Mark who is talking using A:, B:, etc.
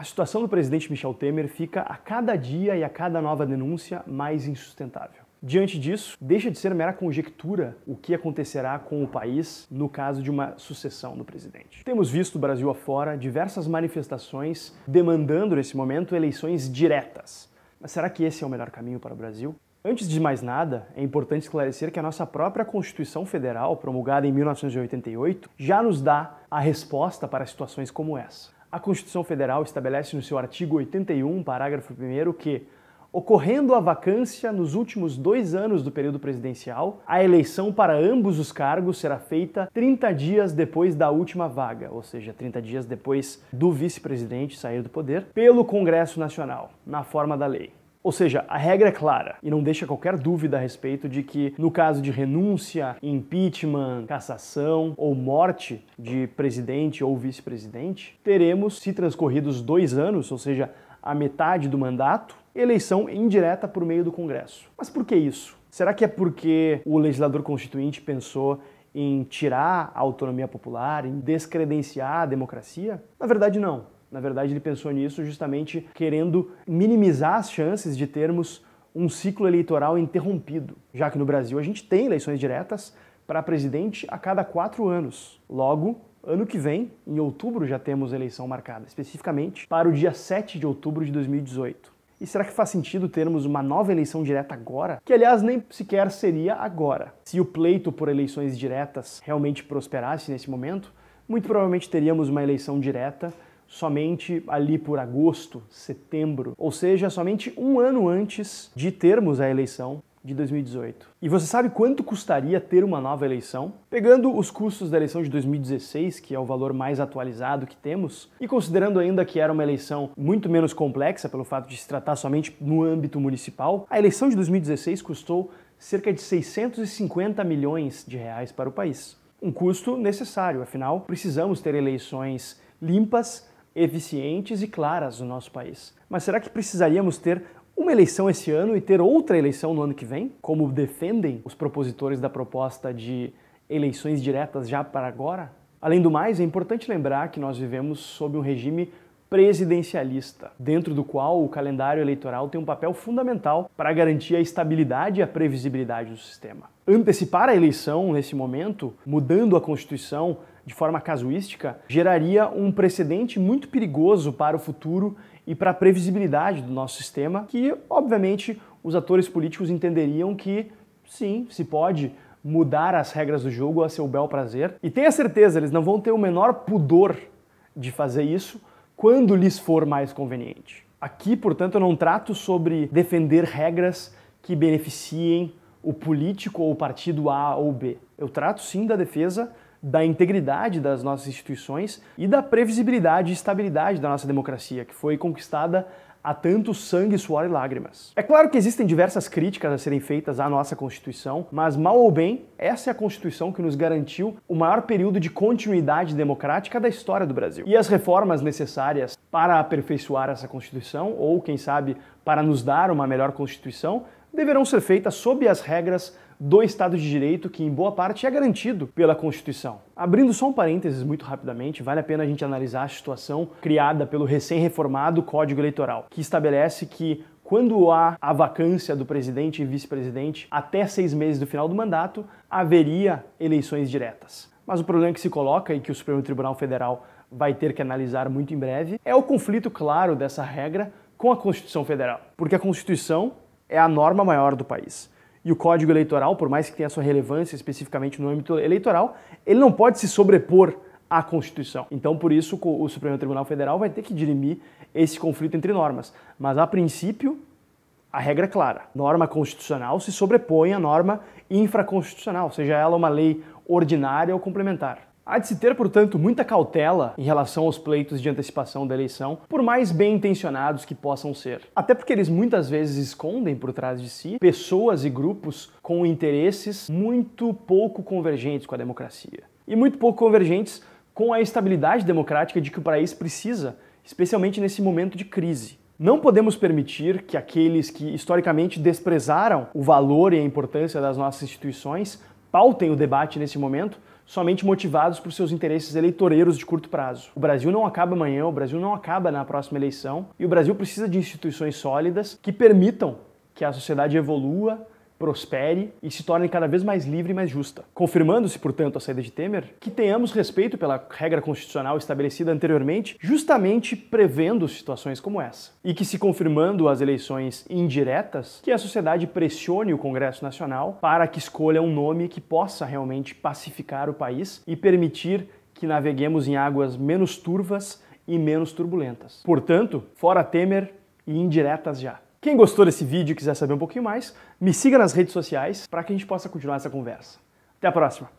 A: A situação do presidente Michel Temer fica a cada dia e a cada nova denúncia mais insustentável. Diante disso, deixa de ser mera conjectura o que acontecerá com o país no caso de uma sucessão do presidente. Temos visto Brasil afora diversas manifestações demandando nesse momento eleições diretas. Mas será que esse é o melhor caminho para o Brasil? Antes de mais nada, é importante esclarecer que a nossa própria Constituição Federal, promulgada em 1988, já nos dá a resposta para situações como essa. A Constituição Federal estabelece no seu artigo 81, parágrafo 1, que, ocorrendo a vacância nos últimos dois anos do período presidencial, a eleição para ambos os cargos será feita 30 dias depois da última vaga, ou seja, 30 dias depois do vice-presidente sair do poder, pelo Congresso Nacional, na forma da lei. Ou seja, a regra é clara e não deixa qualquer dúvida a respeito de que, no caso de renúncia, impeachment, cassação ou morte de presidente ou vice-presidente, teremos, se transcorridos dois anos, ou seja, a metade do mandato, eleição indireta por meio do Congresso. Mas por que isso? Será que é porque o legislador constituinte pensou em tirar a autonomia popular, em descredenciar a democracia? Na verdade, não. Na verdade, ele pensou nisso justamente querendo minimizar as chances de termos um ciclo eleitoral interrompido, já que no Brasil a gente tem eleições diretas para presidente a cada quatro anos. Logo, ano que vem, em outubro, já temos eleição marcada, especificamente para o dia 7 de outubro de 2018. E será que faz sentido termos uma nova eleição direta agora? Que, aliás, nem sequer seria agora. Se o pleito por eleições diretas realmente prosperasse nesse momento, muito provavelmente teríamos uma eleição direta somente ali por agosto, setembro, ou seja, somente um ano antes de termos a eleição de 2018. E você sabe quanto custaria ter uma nova eleição? Pegando os custos da eleição de 2016, que é o valor mais atualizado que temos, e considerando ainda que era uma eleição muito menos complexa pelo fato de se tratar somente no âmbito municipal, a eleição de 2016 custou cerca de 650 milhões de reais para o país. Um custo necessário, afinal, precisamos ter eleições limpas eficientes e claras no nosso país. Mas será que precisaríamos ter uma eleição esse ano e ter outra eleição no ano que vem, como defendem os propositores da proposta de eleições diretas já para agora? Além do mais, é importante lembrar que nós vivemos sob um regime presidencialista, dentro do qual o calendário eleitoral tem um papel fundamental para garantir a estabilidade e a previsibilidade do sistema antecipar a eleição nesse momento, mudando a Constituição de forma casuística, geraria um precedente muito perigoso para o futuro e para a previsibilidade do nosso sistema, que obviamente os atores políticos entenderiam que sim, se pode mudar as regras do jogo a seu bel prazer. E tenha certeza, eles não vão ter o menor pudor de fazer isso quando lhes for mais conveniente. Aqui, portanto, eu não trato sobre defender regras que beneficiem o político ou o partido A ou B. Eu trato sim da defesa da integridade das nossas instituições e da previsibilidade e estabilidade da nossa democracia, que foi conquistada a tanto sangue, suor e lágrimas. É claro que existem diversas críticas a serem feitas à nossa Constituição, mas mal ou bem, essa é a Constituição que nos garantiu o maior período de continuidade democrática da história do Brasil. E as reformas necessárias para aperfeiçoar essa Constituição, ou quem sabe para nos dar uma melhor Constituição, deverão ser feitas sob as regras do Estado de Direito, que em boa parte é garantido pela Constituição. Abrindo só um parênteses muito rapidamente, vale a pena a gente analisar a situação criada pelo recém-reformado Código Eleitoral, que estabelece que quando há a vacância do presidente e vice-presidente, até seis meses do final do mandato, haveria eleições diretas. Mas o problema que se coloca e que o Supremo Tribunal Federal vai ter que analisar muito em breve é o conflito claro dessa regra com a Constituição Federal. Porque a Constituição é a norma maior do país. E o Código Eleitoral, por mais que tenha sua relevância especificamente no âmbito eleitoral, ele não pode se sobrepor à Constituição. Então, por isso, o Supremo Tribunal Federal vai ter que dirimir esse conflito entre normas. Mas, a princípio, a regra é clara: norma constitucional se sobrepõe à norma infraconstitucional, seja ela uma lei ordinária ou complementar. Há de se ter, portanto, muita cautela em relação aos pleitos de antecipação da eleição, por mais bem intencionados que possam ser. Até porque eles muitas vezes escondem por trás de si pessoas e grupos com interesses muito pouco convergentes com a democracia e muito pouco convergentes com a estabilidade democrática de que o país precisa, especialmente nesse momento de crise. Não podemos permitir que aqueles que historicamente desprezaram o valor e a importância das nossas instituições pautem o debate nesse momento somente motivados por seus interesses eleitoreiros de curto prazo. O Brasil não acaba amanhã, o Brasil não acaba na próxima eleição e o Brasil precisa de instituições sólidas que permitam que a sociedade evolua, prospere e se torne cada vez mais livre e mais justa. Confirmando-se, portanto, a saída de Temer, que tenhamos respeito pela regra constitucional estabelecida anteriormente, justamente prevendo situações como essa. E que se confirmando as eleições indiretas, que a sociedade pressione o Congresso Nacional para que escolha um nome que possa realmente pacificar o país e permitir que naveguemos em águas menos turvas e menos turbulentas. Portanto, fora Temer e indiretas já. Quem gostou desse vídeo e quiser saber um pouquinho mais, me siga nas redes sociais para que a gente possa continuar essa conversa. Até a próxima!